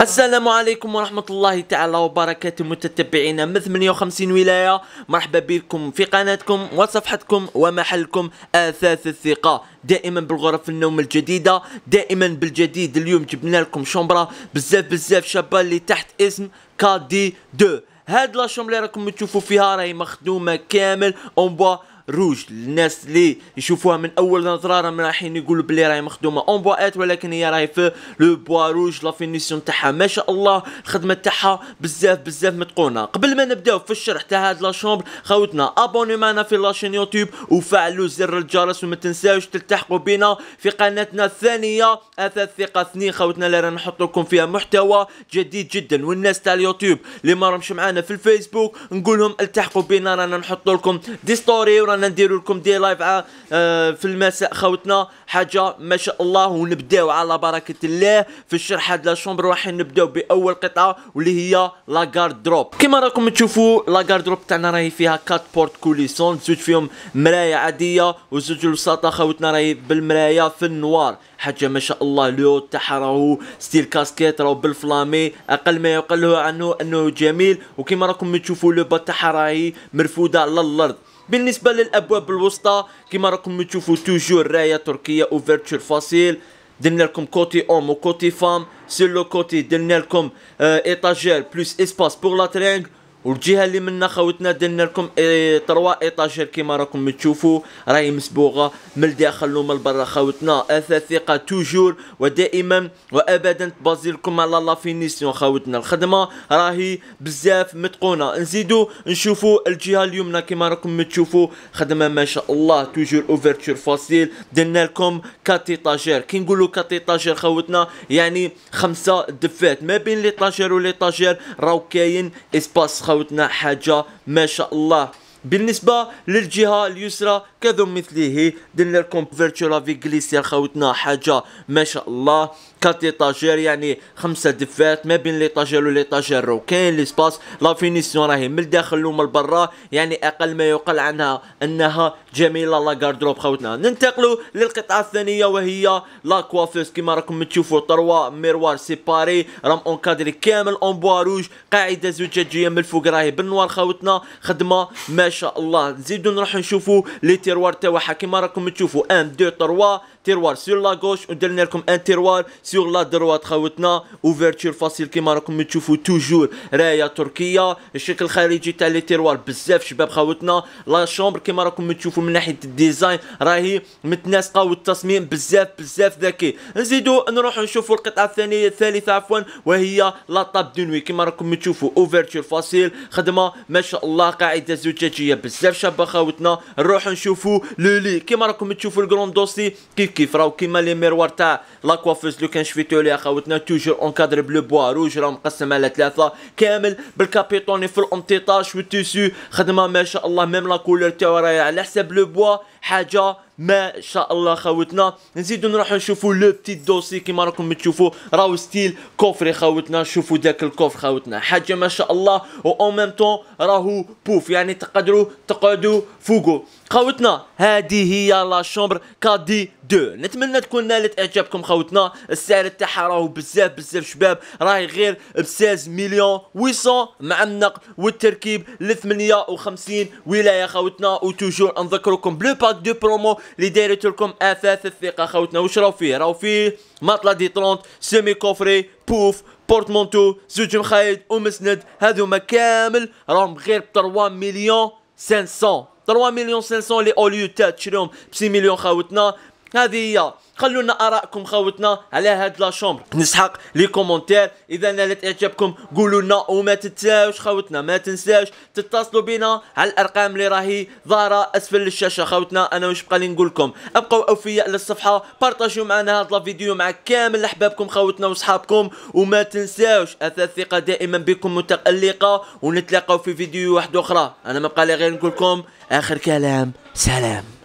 السلام عليكم ورحمة الله تعالى وبركاته متتبعينا من 58 ولاية مرحبا بكم في قناتكم وصفحتكم ومحلكم أثاث الثقة دائما بالغرف النوم الجديدة دائما بالجديد اليوم جبنا لكم شمبرة بزاف بزاف شابة اللي تحت اسم كادي دو هاد لا اللي راكم تشوفوا فيها راهي مخدومة كامل اون بوا روج الناس اللي يشوفوها من اول نظره راهم رايحين يقولوا بلي راهي مخدومه اون بوات ولكن هي راهي في لو بوا روج لا فينيسيون تاعها ما شاء الله الخدمه تاعها بزاف بزاف متقونه قبل ما نبداو في الشرح تاع هاد لا شومبر خوتنا ابوني معنا في لاشين يوتيوب وفعلوا زر الجرس وما تنساوش تلتحقوا بنا في قناتنا الثانيه اثاث ثقه اثنين خوتنا اللي رانا نحط لكم فيها محتوى جديد جدا والناس تاع اليوتيوب اللي ما راهمش معانا في الفيسبوك نقول لهم التحقوا بنا رانا نحط لكم دي ستوري ورانا رانا نديرو لكم دي لايف اه في المساء خوتنا حاجه ما شاء الله ونبداو على بركه الله في الشرح هاد لا شومبر نبداو باول قطعه واللي هي لاكارد دروب كما راكم تشوفوا لاكارد دروب تاعنا راهي فيها كات بورت كوليسون زوج فيهم مرايه عاديه وزوج الوساطه خوتنا راهي بالمرايه في النوار حاجه ما شاء الله لو تاعها راهو ستيل كاسكيت راهو بالفلامي اقل ما يقله عنه انه جميل وكما راكم تشوفوا لو تاعها راهي مرفوده الارض بالنسبه للابواب الوسطى كما راكم تشوفوا توجور رايه تركيه اوفرتشر فاصيل درنا لكم كوتي اوم وكوتي فام سيلو كوتي درنا لكم ايطاجير بلوس اسباس بوغ لا ترينغ والجهه اللي منا خوتنا درنا لكم ايه تروا ايطاجير كيما راكم تشوفوا راهي مسبوغه من الداخل ومن برا خوتنا اثاثقه توجور ودائما وابدا تبازي لكم على لا فينيسيون خوتنا الخدمه راهي بزاف متقونه نزيدو نشوفوا الجهه اليمنى كيما راكم تشوفوا خدمه ما شاء الله توجور اوفرتشر فاسيل درنا لكم كات ايطاجير كي نقولوا كات ايطاجير خوتنا يعني خمسه دفات ما بين لي طاجير ولي طاجير راهو كاين اسباس خوتنا حاجه ما شاء الله بالنسبه للجهه اليسرى كذو مثله درنا لكم فيرتشولا في غليسير خوتنا حاجه ما شاء الله كات طاجير يعني خمسه دفات ما بين لي طاجير ولي طاجير وكاين لي سباس لا فينيسيون راهي من الداخل ومن برا يعني اقل ما يقال عنها انها جميله لا غاردروب خوتنا ننتقلوا للقطعه الثانيه وهي لا كوافيس كما راكم تشوفوا تروا ميروار سيباري رام اونكادري كامل اون بوا روج قاعده زجاجيه من الفوق راهي بالنوار خوتنا خدمه ما شاء الله نزيدو نروحو نشوفو لي التيروار تاعها كيما راكم تشوفوا 1 2 3 تيروار سور لا غوش ودرنا لكم ان تيروار سور لا دروات خاوتنا اوفرتور فاسيل كيما راكم تشوفوا توجور رايه تركيه الشكل الخارجي تاع لي تيروار بزاف شباب خاوتنا لا شومبر كيما راكم تشوفوا من ناحيه الديزاين راهي متناسقه والتصميم بزاف بزاف ذكي نزيدو نروحو نشوفوا القطعه الثانيه الثالثه عفوا وهي لا طاب دونوي كيما راكم تشوفوا اوفرتور فاسيل خدمه ما شاء الله قاعده زجاجيه بزاف شابه خاوتنا نروحو نشوفوا لو لي كيما راكم تشوفوا الكروندوسي كيف كيف راهو كيما لي ميروار تاع لاكوافوز لو كان شفيتو ليه خاوتنا توجور اونكادر بلو بوا روج راهو مقسم على ثلاثه كامل بالكابيتوني في الامتطاش والتيسو خدمه ما شاء الله ميم لا كولور تاعو راهي على حساب لو بوا حاجه ما شاء الله خاوتنا نزيدو نروحو نشوفو لو بتيت دوسي كيما راكم تشوفوا راهو ستيل كوفري خاوتنا شوفوا داك الكوفر خاوتنا حاجه ما شاء الله و اون ميم طون راهو بوف يعني تقدروا تقعدوا فوقو خاوتنا هذه هي لا شومبر كادي دو نتمنى تكون نالت اعجابكم خاوتنا السعر تاعها راهو بزاف بزاف شباب راهي غير ب 16 مليون 800 مع النقد والتركيب ل 58 ولايه خاوتنا وتوجور نذكركم بلو باك دو برومو اللي دايرته لكم اثاث الثقه خوتنا واش راهو فيه راهو فيه مطله دي 30 سيمي كوفري بوف بورتمونتو زوج مخايد ومسند هذو ما كامل راهم غير ب 3 مليون 500 3 مليون 500 اللي اوليو تاع تشريهم ب 6 مليون خاوتنا هذه هي خلونا ارائكم خوتنا على هاد لا شومبر نسحق لي كومونتير اذا نالت اعجابكم قولوا لنا وما تنساوش خوتنا ما تنساوش تتصلوا بنا على الارقام اللي راهي ظاهره اسفل الشاشه خوتنا انا واش بقى لي نقول لكم ابقوا اوفياء للصفحه بارطاجيو معنا هاد لا فيديو مع كامل احبابكم خوتنا وصحابكم وما تنساوش اثاث ثقه دائما بكم متالقه ونتلاقاو في فيديو واحد اخرى انا ما بقى لي غير نقول لكم اخر كلام سلام